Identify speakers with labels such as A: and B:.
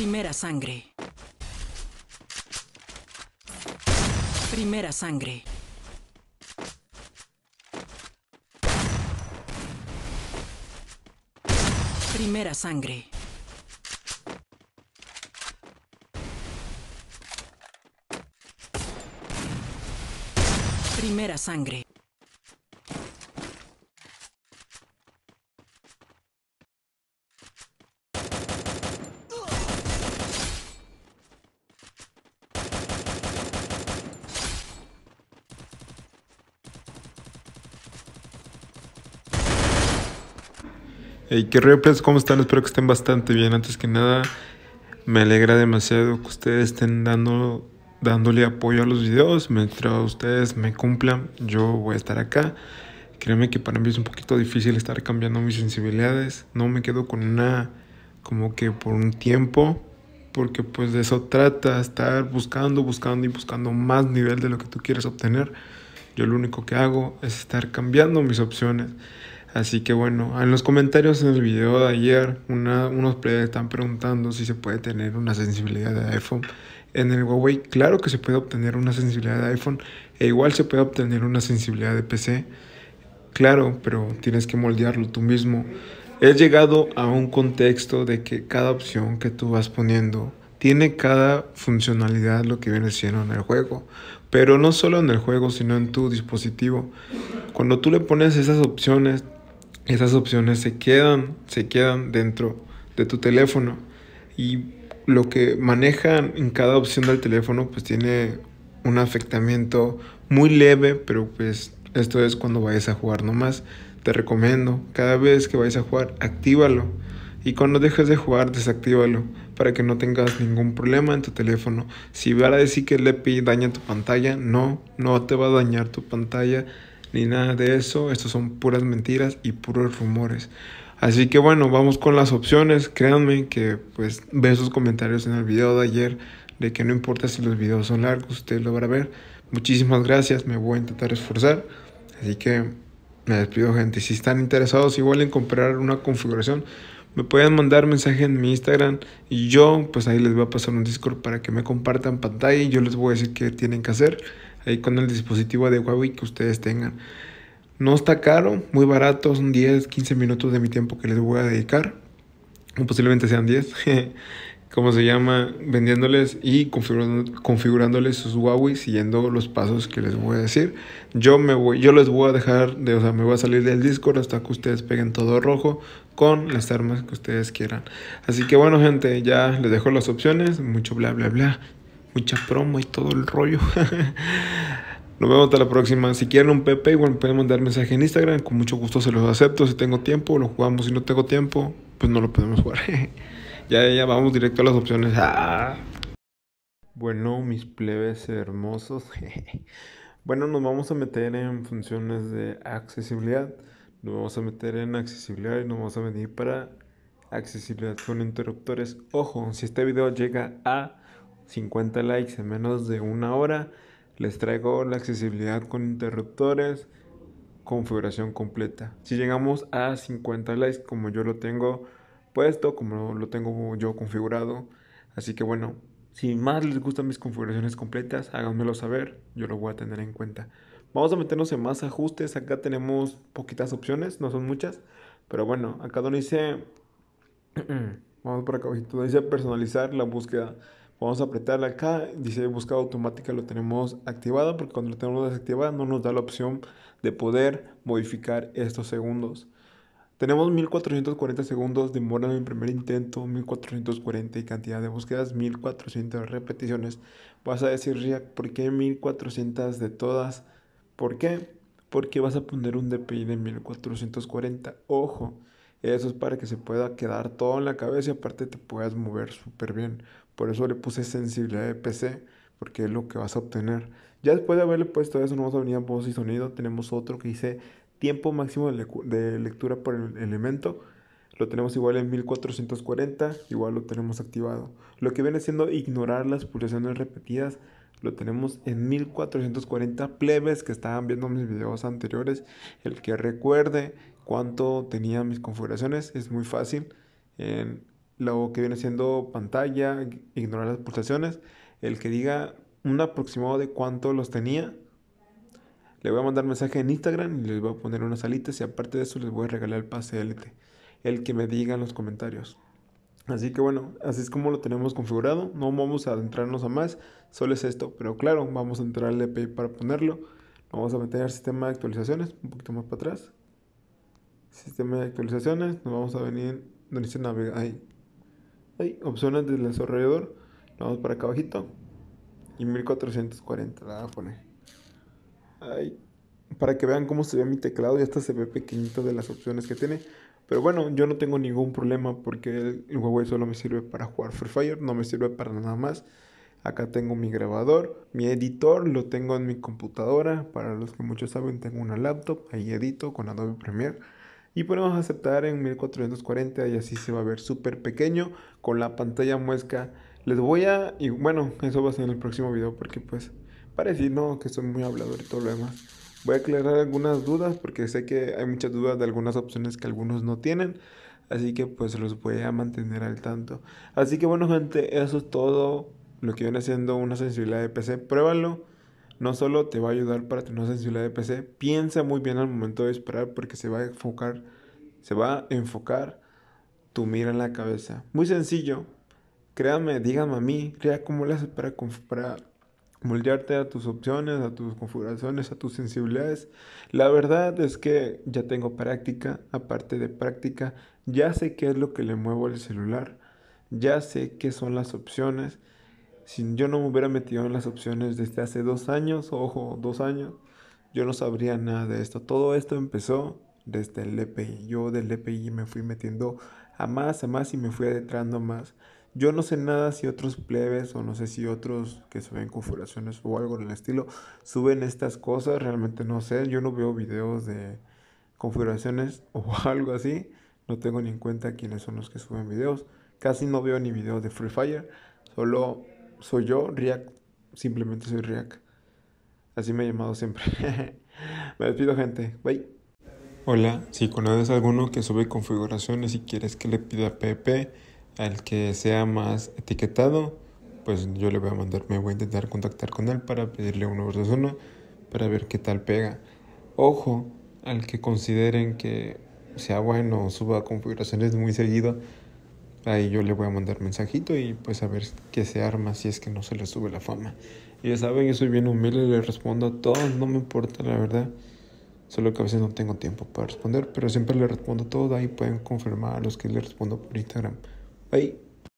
A: Primera sangre. Primera sangre. Primera sangre. Primera sangre. Hey, ¿Qué repres? ¿Cómo están? Espero que estén bastante bien. Antes que nada, me alegra demasiado que ustedes estén dando, dándole apoyo a los videos. Mientras ustedes me cumplan, yo voy a estar acá. créeme que para mí es un poquito difícil estar cambiando mis sensibilidades. No me quedo con nada como que por un tiempo. Porque pues de eso trata, estar buscando, buscando y buscando más nivel de lo que tú quieres obtener. Yo lo único que hago es estar cambiando mis opciones. Así que bueno, en los comentarios en el video de ayer, una, unos players están preguntando si se puede tener una sensibilidad de iPhone. En el Huawei, claro que se puede obtener una sensibilidad de iPhone, e igual se puede obtener una sensibilidad de PC. Claro, pero tienes que moldearlo tú mismo. He llegado a un contexto de que cada opción que tú vas poniendo tiene cada funcionalidad lo que viene siendo en el juego. Pero no solo en el juego, sino en tu dispositivo. Cuando tú le pones esas opciones, esas opciones se quedan, se quedan dentro de tu teléfono y lo que manejan en cada opción del teléfono pues tiene un afectamiento muy leve, pero pues esto es cuando vayas a jugar nomás. Te recomiendo, cada vez que vayas a jugar, actívalo. Y cuando dejes de jugar, desactívalo para que no tengas ningún problema en tu teléfono. Si vas a decir que el EPI daña tu pantalla, no, no te va a dañar tu pantalla ni nada de eso. Estos son puras mentiras y puros rumores. Así que bueno, vamos con las opciones. Créanme que pues ve sus comentarios en el video de ayer de que no importa si los videos son largos, ustedes lo van a ver. Muchísimas gracias, me voy a intentar esforzar. Así que me despido gente. Si están interesados igual en comprar una configuración, me pueden mandar mensaje en mi Instagram y yo pues ahí les voy a pasar un Discord para que me compartan pantalla y yo les voy a decir qué tienen que hacer ahí con el dispositivo de Huawei que ustedes tengan. No está caro, muy barato, son 10, 15 minutos de mi tiempo que les voy a dedicar, o posiblemente sean 10, como se llama, vendiéndoles y configurándoles sus Huawei siguiendo los pasos que les voy a decir. Yo me voy, yo les voy a dejar, de, o sea, me voy a salir del Discord hasta que ustedes peguen todo rojo con las armas que ustedes quieran. Así que bueno, gente, ya les dejo las opciones, mucho bla bla bla mucha promo y todo el rollo. Nos vemos hasta la próxima. Si quieren un Pepe, igual me pueden mandar mensaje en Instagram. Con mucho gusto se los acepto. Si tengo tiempo, lo jugamos. Si no tengo tiempo, pues no lo podemos jugar. ya, ya, vamos directo a las opciones. Ah. Bueno, mis plebes hermosos. bueno, nos vamos a meter en funciones de accesibilidad. Nos vamos a meter en accesibilidad y nos vamos a venir para accesibilidad con interruptores. Ojo, si este video llega a 50 likes en menos de una hora. Les traigo la accesibilidad con interruptores, configuración completa. Si llegamos a 50 likes como yo lo tengo puesto, como lo tengo yo configurado. Así que bueno, si más les gustan mis configuraciones completas, háganmelo saber, yo lo voy a tener en cuenta. Vamos a meternos en más ajustes, acá tenemos poquitas opciones, no son muchas, pero bueno, acá donde dice, vamos por acá, donde dice personalizar la búsqueda, Vamos a apretarla acá, dice búsqueda automática lo tenemos activado porque cuando lo tenemos desactivado no nos da la opción de poder modificar estos segundos. Tenemos 1440 segundos de demora en primer intento, 1440 y cantidad de búsquedas, 1400 repeticiones. Vas a decir, React, ¿por qué 1400 de todas? ¿Por qué? Porque vas a poner un DPI de 1440. Ojo, eso es para que se pueda quedar todo en la cabeza y aparte te puedas mover súper bien. Por eso le puse sensibilidad de PC, porque es lo que vas a obtener. Ya después de haberle puesto eso, venir a voz y sonido. Tenemos otro que dice tiempo máximo de, lectura por el elemento. Lo tenemos igual en 1440, igual lo tenemos activado. Lo que viene siendo ignorar las pulsaciones repetidas lo tenemos en 1440 plebes que estaban viendo mis videos anteriores. El que recuerde cuánto tenía mis configuraciones. Es muy fácil. En lo que viene siendo pantalla, ignorar las pulsaciones. El que diga un aproximado de cuánto los tenía. Le voy a mandar mensaje en Instagram y les voy a poner unas alitas y aparte de eso les voy a regalar el pase LT. El que me diga en los comentarios. Así que bueno, así es como lo tenemos configurado. No vamos a adentrarnos a más, solo es esto. Pero claro, vamos a entrar al API para ponerlo. Vamos a meter el sistema de actualizaciones un poquito más para atrás sistema de actualizaciones, nos vamos a venir donde dice navegar, Ahí Ahí opciones del desarrollador, vamos para acá abajito y 1440 la voy a poner. Ahí, para que vean cómo se ve mi teclado, ya hasta se ve pequeñito de las opciones que tiene. Pero bueno, yo no tengo ningún problema porque el Huawei solo me sirve para jugar Free Fire, no me sirve para nada más. Acá tengo mi grabador, mi editor lo tengo en mi computadora. Para los que muchos saben, tengo una laptop, ahí edito con Adobe Premiere y ponemos aceptar en 1440 y así se va a ver súper pequeño con la pantalla muesca. Les voy a, y bueno, eso va a ser en el próximo video porque pues parece no, que soy muy hablador y todo lo demás. Voy a aclarar algunas dudas porque sé que hay muchas dudas de algunas opciones que algunos no tienen. Así que pues los voy a mantener al tanto. Así que bueno gente, eso es todo lo que viene siendo una sensibilidad de PC. Pruébalo no solo te va a ayudar para tener sensibilidad de PC, piensa muy bien al momento de esperar, porque se va a enfocar, se va a enfocar tu mira en la cabeza. Muy sencillo, créame, dígame a mí, crea cómo le haces para, para moldearte a tus opciones, a tus configuraciones, a tus sensibilidades. La verdad es que ya tengo práctica, aparte de práctica, ya sé qué es lo que le muevo al celular, ya sé qué son las opciones si yo no me hubiera metido en las opciones desde hace dos años, ojo, dos años, yo no sabría nada de esto. Todo esto empezó desde el EPI. Yo del EPI me fui metiendo a más, a más y me fui adentrando más. Yo no sé nada si otros plebes o no sé si otros que suben configuraciones o algo del estilo suben estas cosas. Realmente no sé. Yo no veo videos de configuraciones o algo así. No tengo ni en cuenta quiénes son los que suben videos. Casi no veo ni videos de Free Fire. Solo soy yo, React. Simplemente soy React. Así me he llamado siempre. me despido, gente. Bye. Hola, si conoces alguno que sube configuraciones y quieres que le pida PP al que sea más etiquetado, pues yo le voy a mandar, me voy a intentar contactar con él para pedirle uno versus uno para ver qué tal pega. Ojo, al que consideren que sea bueno, suba configuraciones muy seguido, Ahí yo le voy a mandar mensajito y pues a ver qué se arma si es que no se le sube la fama. Y ya saben, yo soy bien humilde, le respondo a todos, no me importa la verdad. Solo que a veces no tengo tiempo para responder, pero siempre le respondo a todos. Ahí pueden confirmar a los que les respondo por Instagram. Bye.